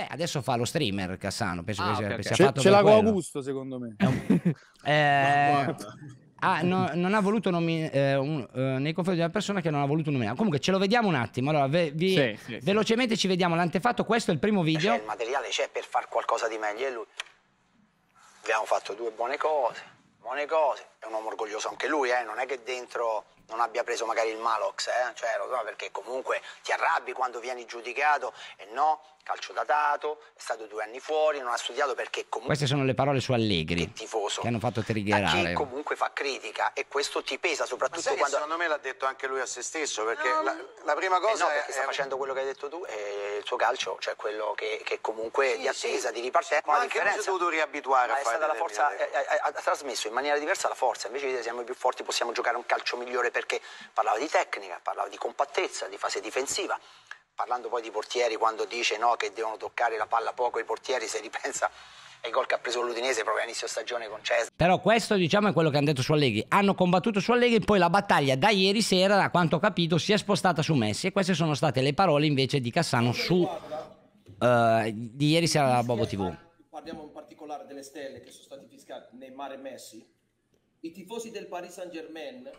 Beh, adesso fa lo streamer Cassano, penso ah, che okay, sia, fatto Ce l'ha con Augusto, secondo me. eh, ah, no, non ha voluto nominare eh, eh, nei confronti di una persona che non ha voluto nominare. Comunque ce lo vediamo un attimo. Allora, ve vi, sì, sì, velocemente sì. ci vediamo l'antefatto. Questo è il primo video. C'è, il materiale c'è per far qualcosa di meglio e lui. Abbiamo fatto due buone cose, buone cose. È un uomo orgoglioso anche lui, eh? non è che dentro non abbia preso magari il Malox, eh? cioè, lo so, perché comunque ti arrabbi quando vieni giudicato e no, calcio datato, è stato due anni fuori, non ha studiato perché comunque... Queste sono le parole su Allegri, tifoso, che hanno fatto triggerare. Che comunque fa critica e questo ti pesa soprattutto quando... secondo me l'ha detto anche lui a se stesso, perché no. la, la, prima cosa... Eh no, perché è... sta facendo quello che hai detto tu e il suo calcio, cioè quello che, che comunque sì, di attesa, sì. di ripartenza... Sì, ma anche lui si è dovuto riabituare ma a fare... La forza, ha, eh, eh, eh, ha, trasmesso in maniera diversa la forza, invece di dire siamo più forti, possiamo giocare un calcio migliore per perché parlava di tecnica, parlava di compattezza, di fase difensiva. Parlando poi di portieri, quando dice no, che devono toccare la palla poco i portieri, se ripensa ai gol che ha preso l'Udinese proprio a inizio stagione con Cesare. Però questo diciamo è quello che hanno detto su Allegri. Hanno combattuto su Allegri, poi la battaglia da ieri sera, da quanto ho capito, si è spostata su Messi e queste sono state le parole invece di Cassano su uh, di ieri sera da Bobo TV. Parliamo in particolare delle stelle che sono state fiscate Neymar mare Messi. I tifosi del Paris Saint-Germain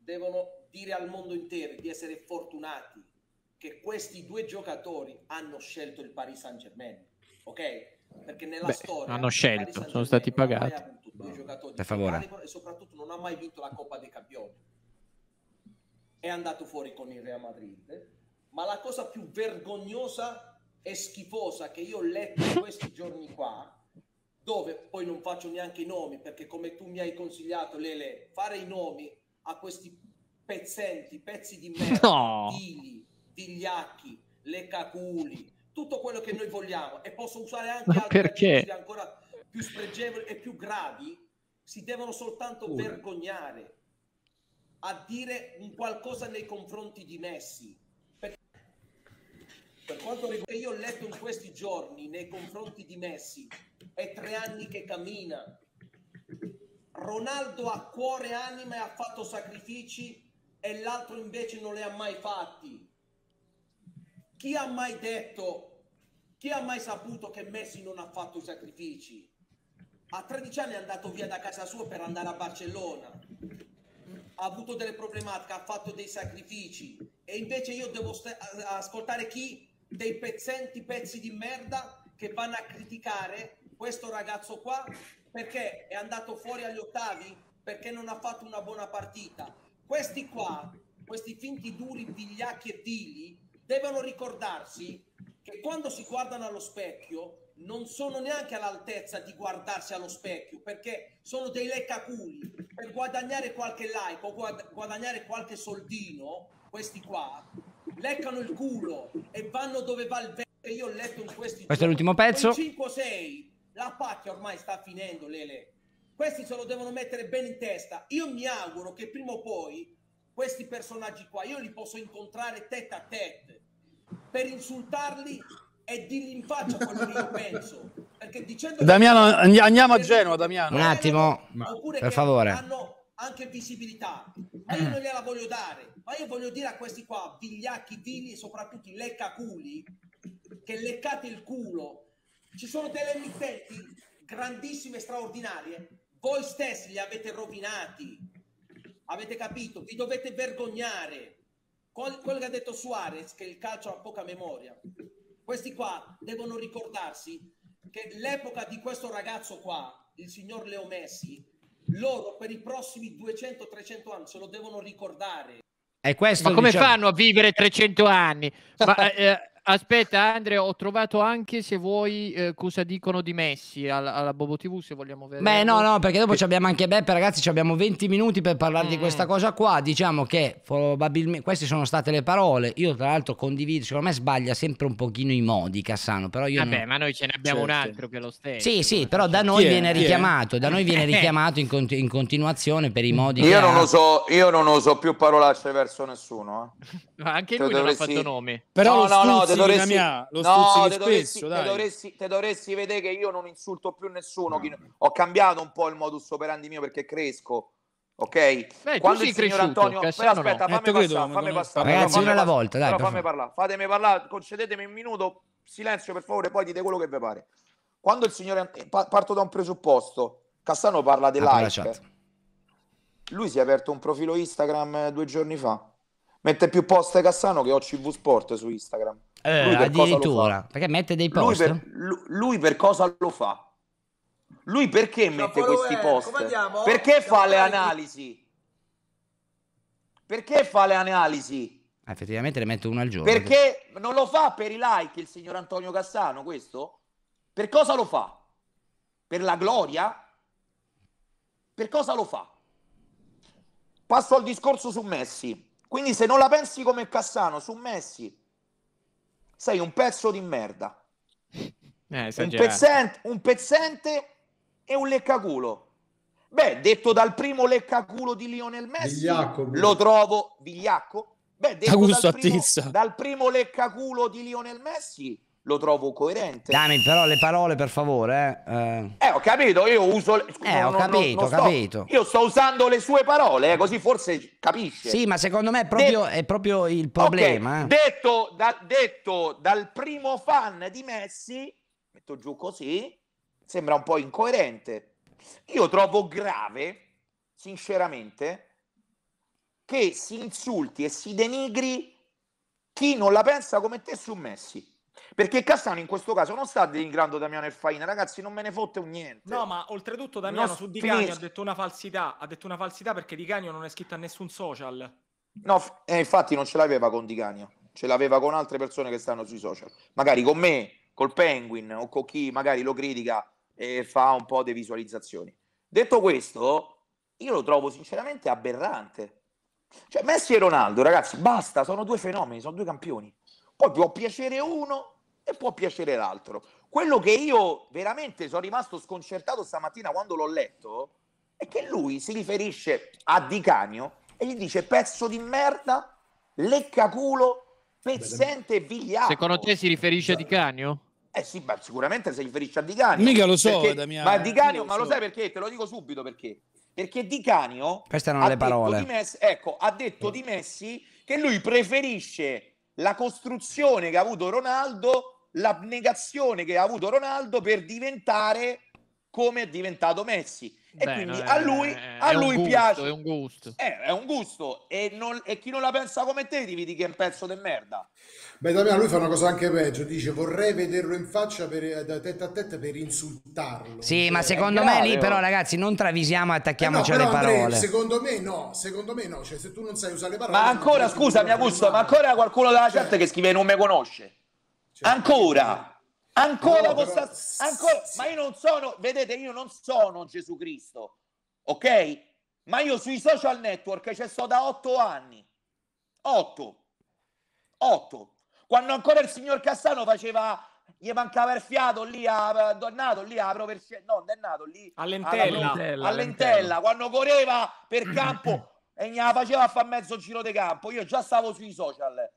devono dire al mondo intero di essere fortunati che questi due giocatori hanno scelto il Paris Saint Germain, ok? Perché nella Beh, storia hanno scelto, sono stati pagati. Boh, per favore. E soprattutto non ha mai vinto la Coppa dei Campioni. È andato fuori con il Real Madrid. Ma la cosa più vergognosa e schifosa che io ho letto in questi giorni qua dove poi non faccio neanche i nomi perché come tu mi hai consigliato Lele fare i nomi a questi pezzenti, pezzi di merda, no. Dili, vigliacchi, le caculi, tutto quello che noi vogliamo e posso usare anche Ma altre ancora più spregevoli e più gravi, si devono soltanto Pure. vergognare a dire un qualcosa nei confronti di Messi. per quanto riguarda, io ho letto in questi giorni nei confronti di Messi, è tre anni che cammina, Ronaldo ha cuore e anima e ha fatto sacrifici e l'altro invece non li ha mai fatti. Chi ha mai detto, chi ha mai saputo che Messi non ha fatto i sacrifici? A 13 anni è andato via da casa sua per andare a Barcellona. Ha avuto delle problematiche, ha fatto dei sacrifici e invece io devo st- ascoltare chi? Dei pezzenti pezzi di merda che vanno a criticare questo ragazzo qua perché è andato fuori agli ottavi, perché non ha fatto una buona partita. Questi qua, questi finti duri, vigliacchi e vili, devono ricordarsi che quando si guardano allo specchio non sono neanche all'altezza di guardarsi allo specchio perché sono dei leccaculi per guadagnare qualche like o guadagnare qualche soldino questi qua leccano il culo e vanno dove va il vento io ho letto in questi questo giorni, è l'ultimo pezzo 5 6 la pacchia ormai sta finendo, Lele. Questi se lo devono mettere bene in testa. Io mi auguro che prima o poi questi personaggi qua io li posso incontrare tête a tête per insultarli e dirgli in faccia quello che io penso. Perché dicendo Damiano, andiamo a Genova, Damiano. Un attimo, per favore. Hanno anche visibilità, ma io non gliela voglio dare. Ma io voglio dire a questi qua, vigliacchi, vili e soprattutto i leccaculi, che leccate il culo ci sono delle emittenti grandissime, straordinarie. Voi stessi li avete rovinati. Avete capito? Vi dovete vergognare. Quello che ha detto Suarez, che il calcio ha poca memoria. Questi qua devono ricordarsi che l'epoca di questo ragazzo qua, il signor Leo Messi, loro per i prossimi 200-300 anni se lo devono ricordare. È questo Ma come diciamo. fanno a vivere 300 anni? Ma, eh, Aspetta, Andrea, ho trovato anche se vuoi eh, cosa dicono di Messi alla, alla, Bobo TV. Se vogliamo vedere. Beh, no, no, perché dopo abbiamo anche Beppe, ragazzi. Abbiamo 20 minuti per parlare mm. di questa mm. cosa qua. Diciamo che probabilmente queste sono state le parole. Io, tra l'altro, condivido. Secondo me sbaglia sempre un pochino i modi, Cassano. Però io Vabbè, non... ma noi ce ne abbiamo certo. un altro che lo stesso. Sì, sì, però da noi yeah, viene richiamato. Yeah. Da noi viene eh. richiamato in, cont- in, continuazione per i modi. Io, non, ha... uso, io non uso più parolacce verso nessuno. Eh. ma anche cioè, lui non dovresti... ha fatto nomi. Però no, no, no, te dovresti, mia, lo no, te spesso, dovresti, te dovresti, te dovresti vedere che io non insulto più nessuno. No. Chi, ho cambiato un po' il modus operandi mio perché cresco. Ok, Beh, quando il signor Antonio, però aspetta, no. Eh, fammi, eh, passare, fammi passare, ragazzi, una alla volta, dai, fammi parlare, fatemi parlare, concedetemi un minuto, silenzio per favore, poi dite quello che vi pare. Quando il signore. parto da un presupposto, Cassano parla dell'hype, lui si è aperto un profilo Instagram eh, due giorni fa, mette più post Cassano che ho CV Sport su Instagram. Eh, addirittura, perché mette dei post. Lui per, lui per cosa lo fa? Lui perché mette questi eh, post? Perché fa le analisi? Perché fa le analisi? Eh, effettivamente ne mette uno al giorno. Perché non lo fa per i like il signor Antonio Cassano questo? Per cosa lo fa? Per la gloria? Per cosa lo fa? Passo al discorso su Messi. Quindi se non la pensi come Cassano su Messi, sei un pezzo di merda. Eh, un, pezzente, un, pezzente, e un leccaculo. Beh, detto dal primo leccaculo di Lionel Messi, Vigliacco, lo trovo vigliacco. Beh, detto dal primo, dal primo leccaculo di Lionel Messi, lo trovo coerente. Dammi però le parole per favore. Eh, eh. eh ho capito, io uso... Scusa, eh, ho non, capito, non, non sto, capito. Io sto usando le sue parole, eh, così forse capisce. Sì, ma secondo me è proprio, De... è proprio il problema. Okay. Eh. Detto, da, detto dal primo fan di Messi, metto giù così, sembra un po' incoerente. Io trovo grave, sinceramente, che si insulti e si denigri chi non la pensa come te su Messi. Perché Cassano in questo caso non sta denigrando Damiano e Faina, ragazzi, non me ne fotte un niente. No, ma oltretutto Damiano no, su Di Canio ha detto una falsità, ha detto una falsità perché Di Canio non è scritto a nessun social. No, eh, infatti non ce l'aveva con Di Canio, ce l'aveva con altre persone che stanno sui social. Magari con me, col Penguin o con chi magari lo critica e fa un po' di visualizzazioni. Detto questo, io lo trovo sinceramente aberrante. Cioè, Messi e Ronaldo, ragazzi, basta, sono due fenomeni, sono due campioni. Poi può piacere uno e può piacere l'altro. Quello che io veramente sono rimasto sconcertato stamattina quando l'ho letto è che lui si riferisce a Di Canio e gli dice pezzo di merda, leccaculo, pezzente e vigliacco. Secondo te si riferisce a Di Canio? Eh sì, ma sicuramente si riferisce a Di Canio. Mica lo so, perché, Damiano. Ma Di Canio, ma lo sai perché? Te lo dico subito perché. Perché Di Canio... Queste erano le parole. Messi, ecco, ha detto di Messi che lui preferisce la costruzione che ha avuto Ronaldo l'abnegazione che ha avuto Ronaldo per diventare come è diventato Messi. E Beh, quindi no, a lui, è, a lui gusto, piace. È un gusto. È, eh, è un gusto. E, non, e, chi non la pensa come te ti vedi che è un pezzo di merda. Beh, da lui fa una cosa anche peggio. Dice vorrei vederlo in faccia per, da tetta a tetta per insultarlo. Sì, cioè, ma secondo me grave, lì oh. però ragazzi non travisiamo, attacchiamoci eh no, alle parole. Andrei, secondo me no, secondo me no. Cioè se tu non sai usare le parole... Ma ancora, scusami, mi gusto, ma ancora qualcuno della chat cioè, che scrive non mi conosce. Cioè, ancora, ancora, possa, però... ancora, ma io non sono, vedete, io non sono Gesù Cristo, ok? Ma io sui social network ci sto da otto anni, otto, otto, quando ancora il signor Cassano faceva gli mancava il fiato lì a Donnato eh, lì a Provercella no, è lì all'entella, all'entella, all'entella quando correva per campo e gliela faceva a fare mezzo giro di campo io già stavo sui social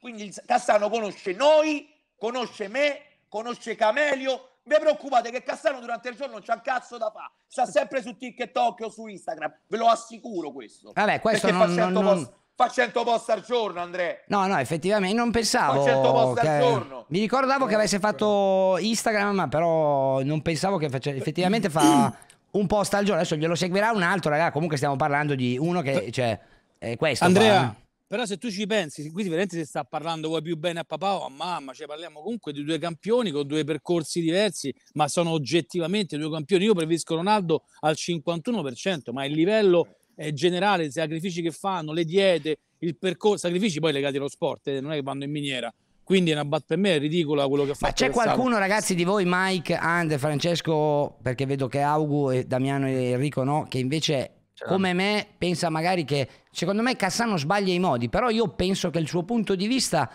quindi Cassano conosce noi conosce me, conosce Camelio. Vi preoccupate che Cassano durante il giorno non c'ha un cazzo da fare. Sta sempre su TikTok o su Instagram. Ve lo assicuro questo. Vabbè, questo Perché non, fa 100 non, post, fa 100 post al giorno, Andrea. No, no, effettivamente non pensavo. Fa 100 post che... al giorno. Mi ricordavo che avesse fatto Instagram, ma però non pensavo che face... effettivamente fa un post al giorno. Adesso glielo seguirà un altro, raga. Comunque stiamo parlando di uno che cioè, è questo. Andrea, fa... Però se tu ci pensi, qui veramente si sta parlando vuoi più bene a papà o a mamma, cioè parliamo comunque di due campioni con due percorsi diversi, ma sono oggettivamente due campioni. Io preferisco Ronaldo al 51%, ma il livello è generale, i sacrifici che fanno, le diete, il percorso, sacrifici poi legati allo sport, eh, non è che vanno in miniera, quindi è una bat- per me è ridicola quello che fa. Ma c'è qualcuno, ragazzi, di voi, Mike, Andre, Francesco, perché vedo che Augu, e Damiano e Enrico no, che invece Certo. come me pensa magari che secondo me Cassano sbaglia i modi, però io penso che il suo punto di vista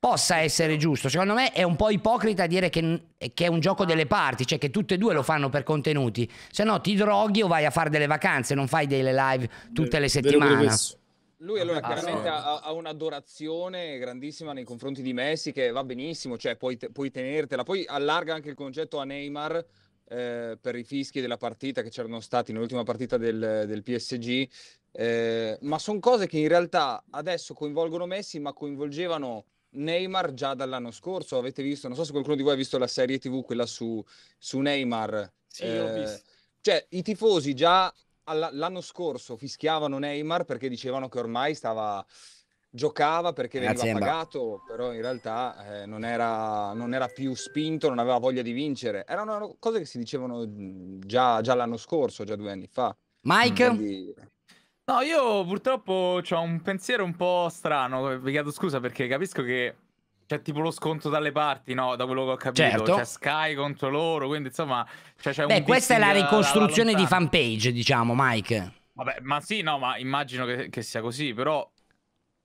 possa essere giusto. Secondo me è un po' ipocrita dire che, che è un gioco delle parti, cioè che tutte e due lo fanno per contenuti, se no ti droghi o vai a fare delle vacanze, non fai delle live tutte le settimane. Lui allora ah, chiaramente ha, ha un'adorazione grandissima nei confronti di Messi che va benissimo, cioè puoi, puoi tenertela, poi allarga anche il concetto a Neymar eh, per i fischi della partita che c'erano stati nell'ultima partita del, del PSG, eh, ma sono cose che in realtà adesso coinvolgono Messi, ma coinvolgevano Neymar già dall'anno scorso. Avete visto, non so se qualcuno di voi ha visto la serie TV, quella su, su Neymar. Sì, eh, cioè, i tifosi già alla, l'anno scorso fischiavano Neymar perché dicevano che ormai stava giocava perché eh, veniva Grazie, pagato, però in realtà eh, non, era, non, era, più spinto, non aveva voglia di vincere. Erano cose che si dicevano già, già l'anno scorso, già due anni fa. Mike? Quindi... No, io purtroppo ho un pensiero un po' strano, vi chiedo scusa perché capisco che c'è tipo lo sconto dalle parti, no? Da quello che ho capito. Certo. C'è Sky contro loro, quindi insomma... Cioè, c'è Beh, questa è la ricostruzione di fanpage, diciamo, Mike. Vabbè, ma sì, no, ma immagino che, che sia così, però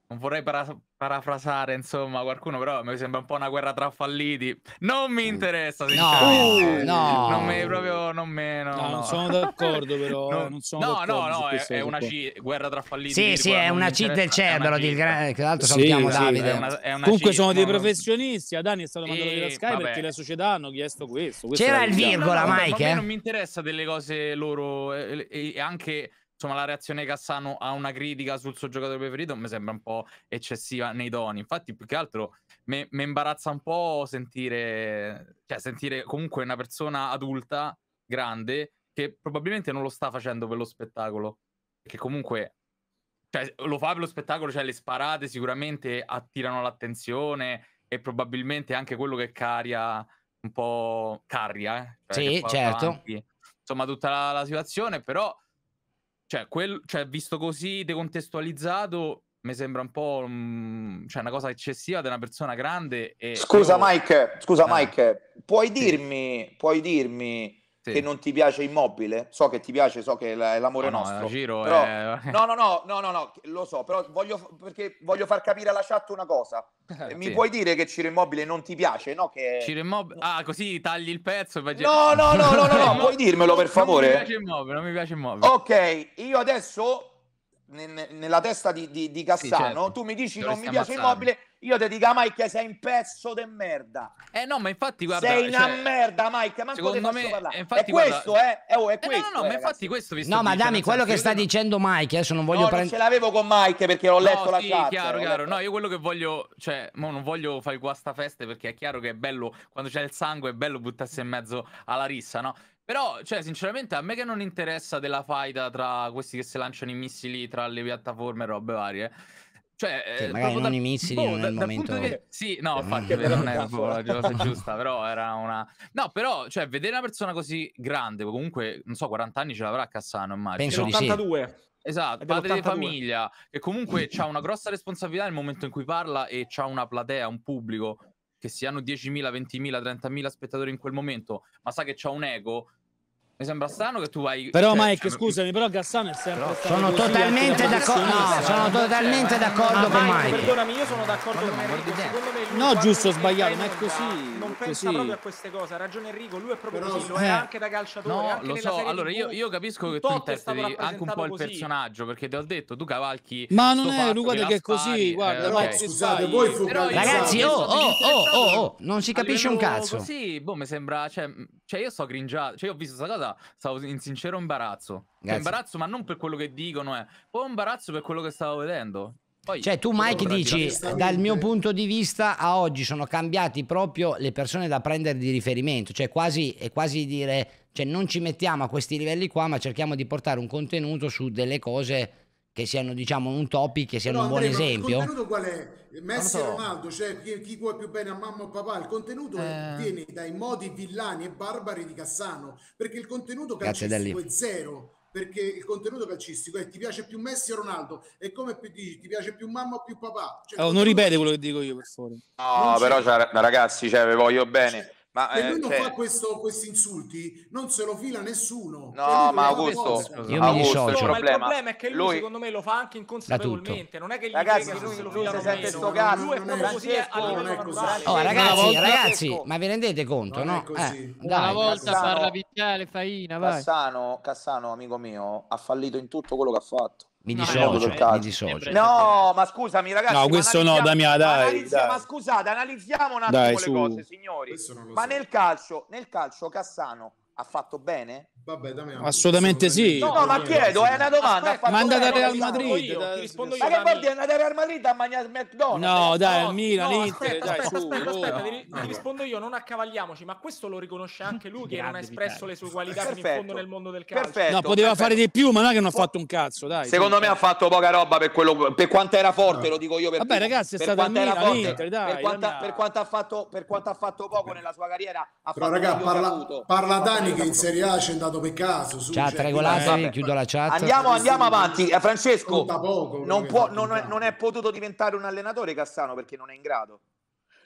non vorrei para- parafrasare, insomma, qualcuno, però mi sembra un po' una guerra tra falliti. Non mi mm. interessa, No, no. Non mi proprio, non me, no, no, non sono d'accordo, però. non, sono no, no, no, è, è una C, guerra tra falliti. Sì, sì, è una C del cervello, di gran... tra l'altro sì, salutiamo sì, Davide. È una, è una Comunque C, sono dei professionisti, a Dani è stato mandato via da Sky vabbè. perché le società hanno chiesto questo. questo C'era il virgola, Mike. A me eh. Non mi interessa delle cose loro, e eh, eh, anche insomma, la reazione che Cassano a una critica sul suo giocatore preferito mi sembra un po' eccessiva nei toni. Infatti, più che altro mi imbarazza un po' sentire, cioè, sentire comunque una persona adulta, grande, che probabilmente non lo sta facendo per lo spettacolo. Che comunque cioè, lo fa per lo spettacolo, cioè le sparate sicuramente attirano l'attenzione e probabilmente anche quello che caria un po' carria. Eh? Cioè sì, certo. Avanti. Insomma, tutta la, la situazione, però cioè, quel, cioè, visto così decontestualizzato, mi sembra un po' mh, mm, cioè una cosa eccessiva di una persona grande. scusa, io... Mike, scusa eh. Mike, puoi dirmi, puoi dirmi sì. che non ti piace immobile. So che ti piace, so che è l'amore oh, no, nostro. No, giro però... è... no, no, no, no, no, no, lo so, però voglio, perché voglio far capire alla chat una cosa. Eh, Mi puoi dire che Ciro Immobile non ti piace? No, che... Ciro Immobile... Ah, così tagli il pezzo e vai... No, no, no, no, no, no, no. puoi dirmelo per favore? Non mi piace Immobile, non mi piace Immobile. Ok, io adesso nella testa di, di, di Cassano, sì, certo. tu mi dici non mi piace ammazzarmi. Immobile, io ti dico ah, Mike sei un pezzo di merda. Eh no, ma infatti guarda... Sei una cioè, merda Mike, ma secondo me... Parlare. Infatti, è questo, guarda, eh? eh? Oh, è eh no, no, no, eh, ma infatti questo vi sto No, ma dammi quello che sta non... dicendo Mike, adesso non voglio... No, prend... non ce l'avevo con Mike perché l'ho no, letto sì, la chat. chiaro, chiaro. No, io quello che voglio... Cioè, mo non voglio fare guastafeste perché è chiaro che è bello, quando c'è il sangue è bello buttarsi in mezzo alla rissa, no? Però, cioè, sinceramente, a me che non interessa della faida tra questi che si lanciano i missili tra le piattaforme e robe varie. Cioè, sì, eh, magari non da, i missili boh, da, momento... che... Sì, no, infatti, mm. non è la cosa giusta, però era una... No, però, cioè, vedere una persona così grande, comunque, non so, 40 anni ce l'avrà a Cassano, immagino. Penso di 82. Sì. Esatto, padre di famiglia, che comunque ha una grossa responsabilità nel momento in cui parla e ha una platea, un pubblico che si hanno 10.000, 20.000, 30.000 spettatori in quel momento, ma sa che c'ha un ego mi sembra strano che tu hai. Però, cioè, Mike, cioè, scusami, però Gassano è sempre. Però... Sono totalmente d'accordo. No, sono totalmente d'accordo con Mike. Mike. Perdonami, io sono d'accordo con Enrico. Secondo me no, giusto o sbagliato, ma è così. Non così. pensa proprio a queste cose. Ha ragione Enrico. Lui è proprio però, così. Lo eh. è anche da calciatore. No, anche lo so. Allora, io, io, capisco che tu interpreti anche un po' il così. personaggio perché te l'ho detto, tu cavalchi. Ma non è, guarda che è così. Guarda, Mike, scusate, voi Ragazzi, oh, oh, oh, non si capisce un cazzo. Sì, boh, mi sembra. Cioè, io sto gringiato. Cioè, io ho visto questa cosa, stavo in sincero imbarazzo. Cioè, imbarazzo, ma non per quello che dicono, eh. Poi imbarazzo per quello che stavo vedendo. Poi, cioè, tu, Mike, dici: dal mio punto di vista a oggi sono cambiati proprio le persone da prendere di riferimento. Cioè, quasi, è quasi dire: cioè, non ci mettiamo a questi livelli qua, ma cerchiamo di portare un contenuto su delle cose che siano diciamo un topic che siano no, un buon esempio il contenuto qual è? Messi so. Ronaldo cioè chi, chi vuole più bene a mamma o papà il contenuto eh... viene dai modi villani e barbari di Cassano perché il contenuto calcistico è zero perché il contenuto calcistico è ti piace più Messi o Ronaldo è come dici ti piace più mamma o più papà cioè, oh, non ripete quello che dico io per favore no però cioè, ragazzi cioè, ve voglio bene ma, eh, lui non cioè... fa questi insulti, non se lo fila nessuno. No, cioè, ma Augusto, io Augusto il, problema. il problema è che lui, lui, secondo me lo fa anche inconsapevolmente. Non è che gli ragazzi, frega che se sente sto cazzo. Lui è proprio così Oh, ragazzi, ragazzi, ma vi rendete conto, no? Eh, Una volta parla Vitale Faina, vai. Cassano, Cassano, amico mio, ha fallito in tutto quello che ha fatto. Mi dissocio, no, mi dissocio. No, ma scusami ragazzi. No, questo no, Damia, dai, dai, Ma scusate, analizziamo un attimo dai, le su. cose, signori. Ma so. nel calcio, nel calcio Cassano ha fatto bene? Vabbè, dammi Assolutamente sì. No, eh, no ma eh, chiedo, è una domanda. Aspetta, ma è andata al Real Madrid. Io, da... rispondo io, ma che vuol dire andare al Real Madrid a mangiare McDonald's? No, dai, no, Milan, no, Inter, aspetta, dai, aspetta, su, aspetta, aspetta, oh. ti, ti rispondo io, non accavagliamoci, ma questo lo riconosce anche lui che non ha espresso le sue qualità perfetto, in fondo nel mondo del calcio. Perfetto, no, poteva perfetto. fare di più, ma non è che non ha fatto un cazzo, dai. Secondo me ha fatto poca roba per, quello, per quanto era forte, lo dico io per Vabbè, ragazzi, è stato il Milan, Inter, dai. Per quanto ha fatto poco nella sua carriera, ha fatto Parla Dani Cavani che in Serie A c'è andato per caso. Su, chat, cioè, regolatevi, eh, chiudo la chat. Andiamo, andiamo avanti. Eh, Francesco, poco, non, può, non, è, non è potuto diventare un allenatore Cassano perché non è in grado.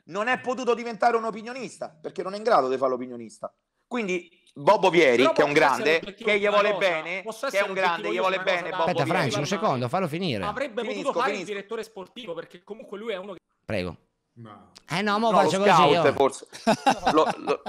Non è potuto diventare un opinionista perché non è in grado di fare l'opinionista. Quindi Bobo Vieri, che è un grande, che gli vuole bene, che è un grande, gli vuole bene. Cosa, Aspetta, Franci, un secondo, fallo finire. Avrebbe finisco, potuto fare finisco. il direttore sportivo perché comunque lui è uno che... Prego. No. Eh no, mo no, faccio lo così io. forse. lo, lo...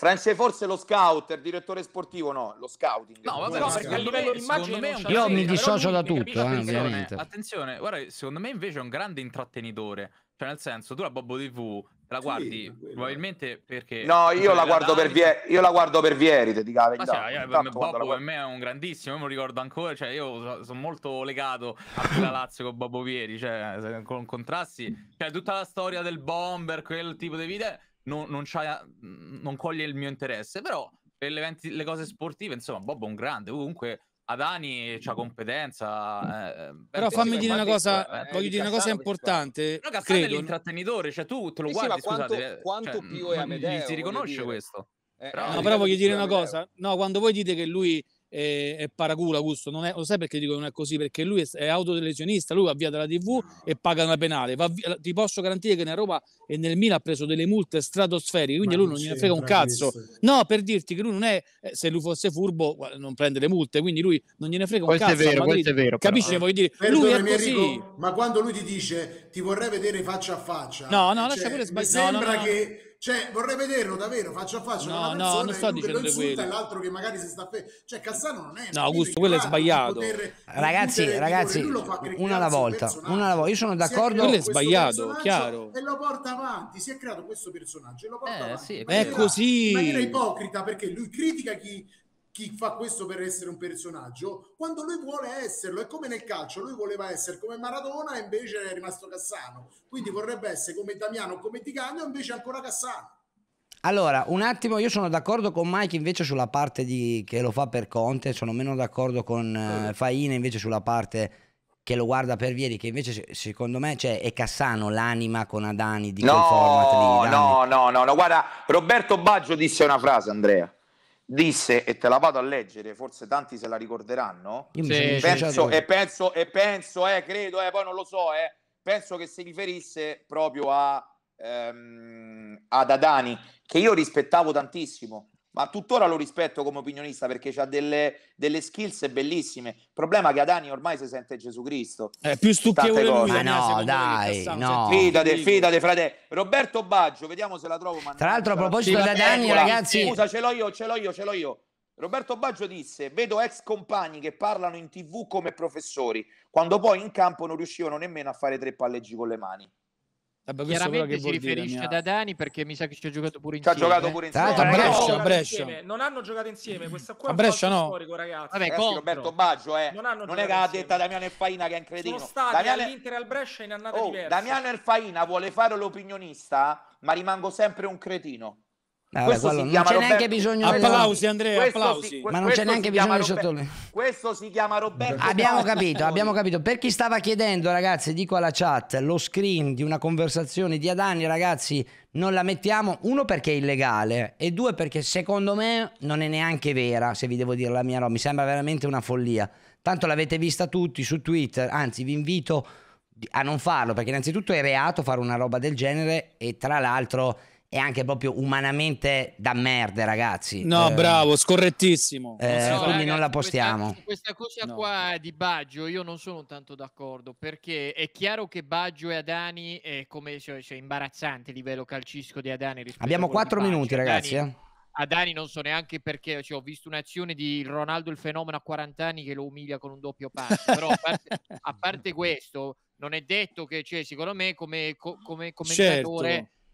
France forse lo scouter, direttore sportivo no, lo scouting. No, vabbè, no, perché a livello di immagine io mi dissocio da tutto, eh, ovviamente. Attenzione, guarda, secondo me invece è un grande intrattenitore. Cioè, nel senso, tu la Bobo TV la guardi sì, probabilmente perché no io la, guardo per via io la guardo per Vieri ti dica ma cioè, io, per, me, Bobbo, guarda... per me è un grandissimo io me lo ricordo ancora cioè io sono molto legato a quella Lazio con Babbo Vieri cioè con contrasti cioè tutta la storia del bomber quel tipo di video non, non, non coglie il mio interesse, però per le, eventi, le cose sportive, insomma, Bob è un grande, comunque Adani c'ha competenza. Eh, eh però eh, fammi eh, dire una cosa, eh, voglio dire una cosa importante. Però Cassano è l'intrattenitore, cioè tu te lo sì, guardi, sì, scusate, quanto cioè, più è Amedeo, si riconosce questo. Eh, però, no, però voglio dire una cosa, no, quando voi dite che lui e, e Paracula Augusto non è, lo sai perché dico che non è così perché lui è, è autolesionista lui va via dalla tv ah. e paga una penale via, ti posso garantire che nella Europa e nel Milan ha preso delle multe stratosferiche quindi Ma lui non gliene frega un cazzo questo. no per dirti che lui non è eh, se lui fosse furbo non prende le multe quindi lui non gliene frega un questo cazzo è vero, Madrid, questo è vero però. capisci che voglio dire lui è così Enrico, ma quando lui ti dice ti vorrei vedere faccia a faccia no no eh, cioè, lascia pure sbagliare no, sembra no, no. che cioè, vorrei vederlo davvero faccia a faccia. No, no, non sto dicendo quello. Insulta, l'altro che magari si sta fe- Cioè, Cassano non è. No, Augusto, quello è sbagliato. ragazzi, ragazzi, una alla volta. Una alla volta. Io sono d'accordo. Quello è sbagliato, chiaro. E lo porta avanti. Si è creato questo personaggio e lo porta eh, avanti. Sì, è, è così. In maniera ipocrita perché lui critica chi chi fa questo per essere un personaggio quando lui vuole esserlo. È come nel calcio, lui voleva essere come Maradona e invece è rimasto Cassano. Quindi vorrebbe essere come Damiano o come Ticagno e invece ancora Cassano. Allora, un attimo, io sono d'accordo con Mike invece sulla parte di, che lo fa per Conte, sono meno d'accordo con eh, Faina invece sulla parte che lo guarda per Vieri, che invece secondo me cioè, è Cassano l'anima con Adani di no, quel format lì. No, no, no, no, guarda, Roberto Baggio disse una frase, Andrea disse, e te la vado a leggere, forse tanti se la ricorderanno, sì, penso, e penso, e penso, eh, credo, eh, poi non lo so, eh, penso che si riferisse proprio a, ehm, ad Adani, che io rispettavo tantissimo, ma tuttora lo rispetto come opinionista perché ha delle, delle, skills bellissime. Il problema è che anni ormai si sente Gesù Cristo. È eh, più stucchevole lui. Ma no, dai, no. Fidate, fidate, frate. Roberto Baggio, vediamo se la trovo. Mannaggia. Tra l'altro a proposito di Adani, ragazzi... Scusa, ce l'ho io, ce l'ho io, ce l'ho io. Roberto Baggio disse, vedo ex compagni che parlano in tv come professori, quando poi in campo non riuscivano nemmeno a fare tre palleggi con le mani. Vabbè, Chiaramente si riferisce dire, da Dani perché mi sa che ci ha giocato pure insieme. Ci ha giocato pure insieme. Tanto, a Brescia, a Brescia. Non hanno giocato insieme. Questa qua a Brescia no. storico, ragazzi. Vabbè, ragazzi eh Roberto Baggio, eh. Non, hanno non è che ha detta Damiano e Faina che è incredibile. Sono stati Damiano... all'Inter al Brescia in annata oh, diversa. Damiano e Faina vuole fare l'opinionista, ma rimango sempre un cretino. Ah, questo quello, si non c'è Robert... neanche bisogno applausi Andrea questo applausi si... ma non c'è neanche bisogno di Robert... sottolineare questo si chiama Roberto abbiamo capito abbiamo capito per chi stava chiedendo ragazzi dico alla chat lo screen di una conversazione di Adani ragazzi non la mettiamo uno perché è illegale e due perché secondo me non è neanche vera se vi devo dire la mia roba mi sembra veramente una follia tanto l'avete vista tutti su Twitter anzi vi invito a non farlo perché innanzitutto è reato fare una roba del genere e tra l'altro è anche proprio umanamente da merda, ragazzi. No, eh, bravo, scorrettissimo. Eh, no, quindi ragazzi, non la postiamo. Questa, questa cosa no. qua di Baggio io non sono tanto d'accordo perché è chiaro che Baggio e Adani è come cioè, cioè, imbarazzante il livello calcistico di Adani. Abbiamo quattro minuti, Adani, ragazzi. Eh? Adani non so neanche perché cioè, ho visto un'azione di Ronaldo il fenomeno a 40 anni che lo umilia con un doppio passo, però a parte, a parte questo non è detto che cioè, secondo me come, come, come certo.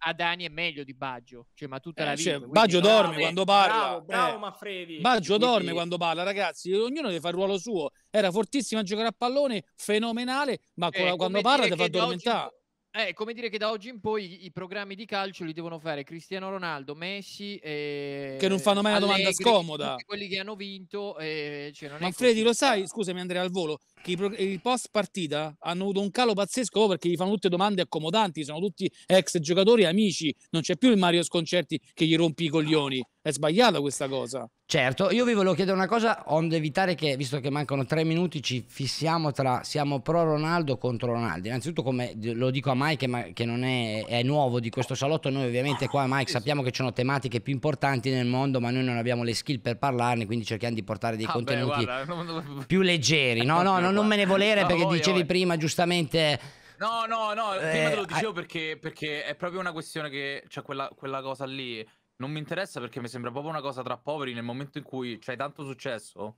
Adani è meglio di Baggio, cioè, ma tutta eh, la cioè, vita. Cioè, Baggio dorme bravo, quando parla. Bravo, eh. bravo eh. Manfredi. Baggio quindi... dorme quando parla, ragazzi. Ognuno deve fare il ruolo suo. Era fortissimo a giocare a pallone, fenomenale, ma eh, quando parla ti fa addormentare. È eh, come dire che da oggi in poi i programmi di calcio li devono fare Cristiano Ronaldo, Messi e... Che non fanno mai una domanda scomoda. Quelli che hanno vinto. E... Cioè, non Manfredi, lo sai, scusami Andrea al volo, che i, pro... i, post partita hanno avuto un calo pazzesco perché gli fanno tutte domande accomodanti, sono tutti ex giocatori amici, non c'è più il Mario Sconcerti che gli rompi i coglioni. È sbagliata questa cosa. Certo, io vi volevo chiedere una cosa, onde evitare che, visto che mancano tre minuti, ci fissiamo tra siamo pro Ronaldo contro Ronaldo. Innanzitutto, come lo dico a Mike, che, che non è, è, nuovo di questo salotto, noi ovviamente qua, Mike, sappiamo che ci sono tematiche più importanti nel mondo, ma noi non abbiamo le skill per parlarne, quindi cerchiamo di portare dei ah contenuti beh, guarda, non... più leggeri. No, no, no, non me ne volere no, perché voglio, dicevi voglio. prima giustamente... No, no, no, prima eh, te lo eh, dicevo perché, perché, è proprio una questione che c'è cioè quella, quella cosa lì non mi interessa perché mi sembra proprio una cosa tra poveri nel momento in cui c'hai tanto successo.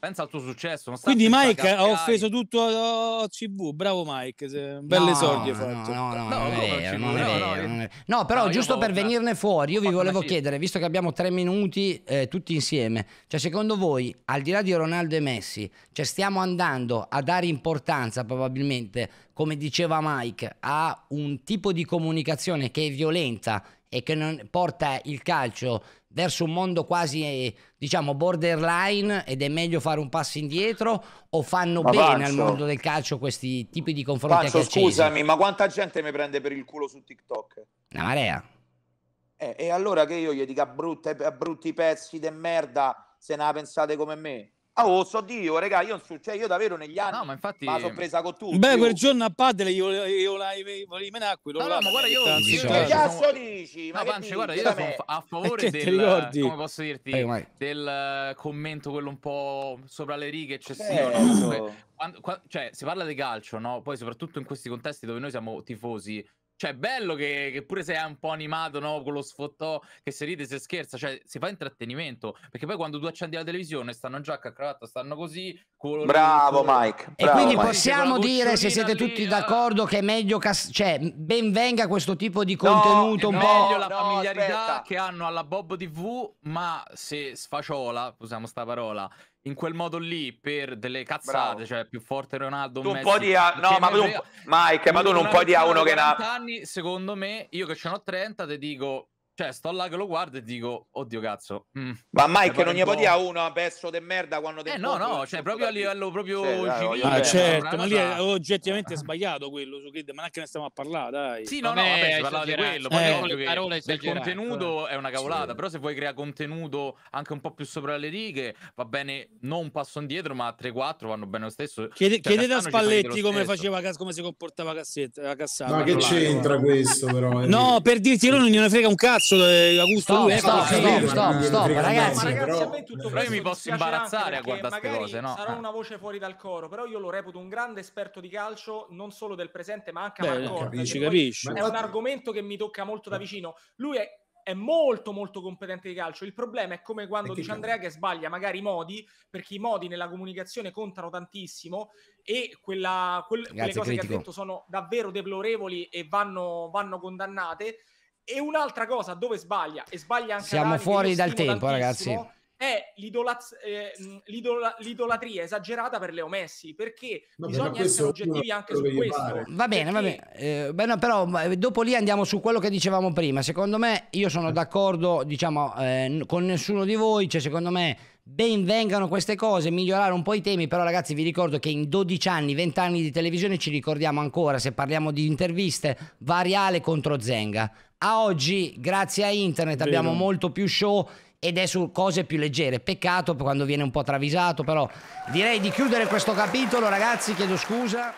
Pensa al tuo successo. Quindi Mike ha offeso tutto a oh, CV, bravo Mike, belle bel no, fatto. No, no, no, no, vero, no, vero, no, però giusto per venirne fuori, io vi volevo chiedere, visto che abbiamo tre minuti eh, tutti insieme, cioè secondo voi, al di là di Ronaldo e Messi, cioè stiamo andando a dare importanza probabilmente, come diceva Mike, a un tipo di comunicazione che è violenta e che non, porta il calcio verso un mondo quasi eh, diciamo borderline ed è meglio fare un passo indietro o fanno ma bene al mondo del calcio questi tipi di confronti Pancio, scusami ma quanta gente mi prende per il culo su TikTok? una marea eh, e allora che io gli dica brutte, brutti pezzi di merda se ne la pensate come me Ah, oh, so Dio, regà, io, cioè, io davvero negli anni no, ma infatti... la sono presa con tutti. Beh, quel giorno a padre io, io, io, io volevo menare quello. No, no, ma guarda, io... Tanti, che cazzo dici? Ma no, Panci, guarda, io sono a eh, favore del... Come posso dirti? Eh, del commento quello un po' sopra le righe eccessivo. Certo. No? Quando, quando, cioè, si parla di calcio, no? Poi soprattutto in questi contesti dove noi siamo tifosi cioè, è bello che, che, pure se è un po' animato, no? Con lo sfottò, che se ride, se scherza, cioè si fa intrattenimento. Perché poi quando tu accendi la televisione stanno già a cravatta, stanno così. Colori, bravo colori. Mike. Bravo, e quindi Mike. possiamo dire, se siete lì, tutti eh. d'accordo, che è meglio, cas- cioè, ben venga questo tipo di contenuto no, un po'. è meglio la no, familiarità aspetta. che hanno alla Bob TV, ma se sfaciola, usiamo sta parola, in quel modo lì per delle cazzate, Bravo. cioè più forte Ronaldo. Un, un po' di a... no, ma tu, Mike, ma tu non puoi dire a uno che ha anni, secondo me, io che ce n'ho 30, ti dico cioè, sto là che lo guardo e dico, oddio cazzo. Mm. Ma Mike cioè, non gli po' dia uno eh, pezzo di merda quando te Eh no, no, cioè proprio a livello proprio civile. Ah, certo, ma lì è oggettivamente sbagliato quello su Grid ma neanche ne stiamo a parlare, dai. Sì, no, no, vabbè, si parlava di quello. Eh. del contenuto eh. è una cavolata, però se vuoi creare contenuto anche un po' più sopra le righe, va bene, non un passo indietro, ma 3-4 vanno bene lo stesso. Cioè, chiedete a Spalletti come faceva, come si comportava Cassetta, Ma che c'entra questo però? No, per dirti, lui non gliene frega un cazzo cazzo eh, Augusto stop, lui stop, è stop, stop, stop, ragazzi, ragazzi a però io mi posso imbarazzare a guardare queste cose no? sarà eh. una voce fuori dal coro però io lo reputo un grande esperto di calcio non solo del presente ma anche Beh, Marco cioè, capisci, capisci. è un argomento che mi tocca molto da vicino lui è è molto molto competente di calcio. Il problema è come quando dice Andrea che sbaglia magari i modi, perché i modi nella comunicazione contano tantissimo e quella, quel, Grazie, quelle cose critico. che ha detto sono davvero deplorevoli e vanno, vanno condannate e un'altra cosa dove sbaglia, e sbaglia anche Siamo fuori dal tempo, ragazzi è l'idolaz- eh, l'idola- l'idolatria esagerata per Leo Messi, perché Vabbè, bisogna essere oggettivi anche su questo. Fare. Va bene, perché... va bene. Eh, beh, no, però eh, dopo lì andiamo su quello che dicevamo prima. Secondo me, io sono eh. d'accordo, diciamo, eh, con nessuno di voi, cioè secondo me ben vengano queste cose, migliorare un po' i temi, però ragazzi vi ricordo che in 12 anni, 20 anni di televisione ci ricordiamo ancora, se parliamo di interviste, Variale contro Zenga. A oggi, grazie a internet, Vero. abbiamo molto più show ed è su cose più leggere. Peccato quando viene un po' travisato, però direi di chiudere questo capitolo, ragazzi, chiedo scusa.